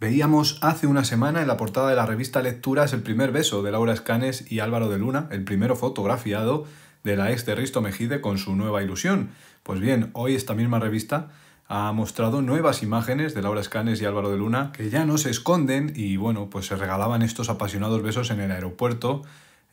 Veíamos hace una semana en la portada de la revista Lecturas el primer beso de Laura Escanes y Álvaro de Luna, el primero fotografiado de la ex de Risto Mejide con su nueva ilusión. Pues bien, hoy esta misma revista ha mostrado nuevas imágenes de Laura Escanes y Álvaro de Luna que ya no se esconden y bueno, pues se regalaban estos apasionados besos en el aeropuerto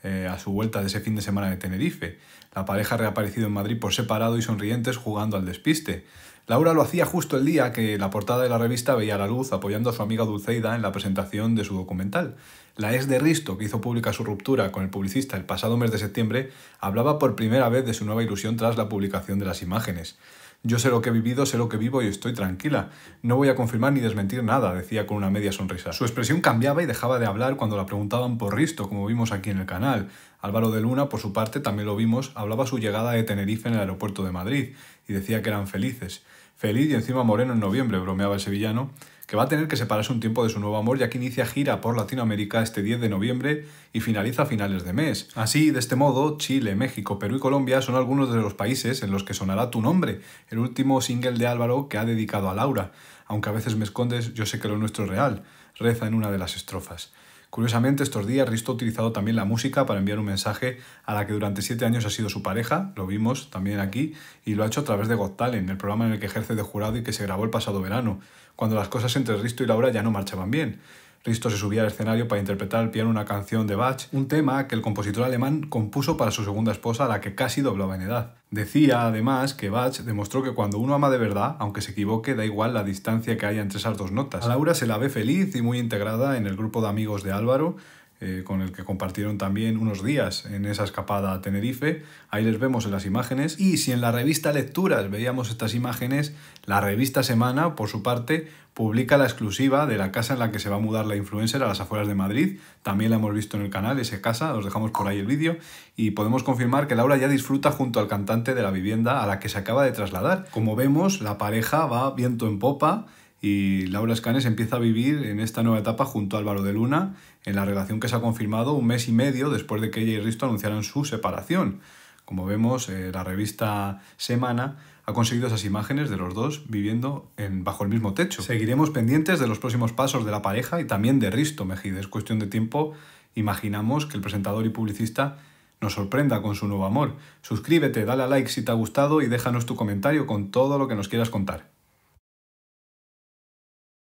eh, a su vuelta de ese fin de semana de Tenerife. La pareja ha reaparecido en Madrid por separado y sonrientes jugando al despiste. Laura lo hacía justo el día que la portada de la revista veía la luz apoyando a su amiga Dulceida en la presentación de su documental. La ex de Risto, que hizo pública su ruptura con el publicista el pasado mes de septiembre, hablaba por primera vez de su nueva ilusión tras la publicación de las imágenes. Yo sé lo que he vivido, sé lo que vivo y estoy tranquila. No voy a confirmar ni desmentir nada, decía con una media sonrisa. Su expresión cambiaba y dejaba de hablar cuando la preguntaban por Risto, como vimos aquí en el canal. Álvaro de Luna, por su parte, también lo vimos, hablaba su llegada de Tenerife en el aeropuerto de Madrid y decía que eran felices. Feliz y encima moreno en noviembre, bromeaba el sevillano, que va a tener que separarse un tiempo de su nuevo amor ya que inicia gira por Latinoamérica este 10 de noviembre y finaliza a finales de mes. Así, de este modo, Chile, México, Perú y Colombia son algunos de los países en los que sonará Tu Nombre, el último single de Álvaro que ha dedicado a Laura. Aunque a veces me escondes, yo sé que lo nuestro es real, reza en una de las estrofas. Curiosamente, estos días Risto ha utilizado también la música para enviar un mensaje a la que durante siete años ha sido su pareja, lo vimos también aquí, y lo ha hecho a través de Got Talent, el programa en el que ejerce de jurado y que se grabó el pasado verano, cuando las cosas entre Risto y Laura ya no marchaban bien. Cristo se subía al escenario para interpretar al piano una canción de Bach, un tema que el compositor alemán compuso para su segunda esposa, a la que casi doblaba en edad. Decía, además, que Bach demostró que cuando uno ama de verdad, aunque se equivoque, da igual la distancia que haya entre esas dos notas. A Laura se la ve feliz y muy integrada en el grupo de amigos de Álvaro, eh, con el que compartieron también unos días en esa escapada a Tenerife. Ahí les vemos en las imágenes. Y si en la revista Lecturas veíamos estas imágenes, la revista Semana, por su parte, publica la exclusiva de la casa en la que se va a mudar la influencer a las afueras de Madrid. También la hemos visto en el canal, esa casa, os dejamos por ahí el vídeo. Y podemos confirmar que Laura ya disfruta junto al cantante de la vivienda a la que se acaba de trasladar. Como vemos, la pareja va viento en popa y Laura Escanes empieza a vivir en esta nueva etapa junto a Álvaro de Luna, en la relación que se ha confirmado un mes y medio después de que ella y Risto anunciaran su separación. Como vemos, eh, la revista Semana ha conseguido esas imágenes de los dos viviendo en, bajo el mismo techo. Seguiremos pendientes de los próximos pasos de la pareja y también de Risto Mejide. Es cuestión de tiempo, imaginamos, que el presentador y publicista nos sorprenda con su nuevo amor. Suscríbete, dale a like si te ha gustado y déjanos tu comentario con todo lo que nos quieras contar.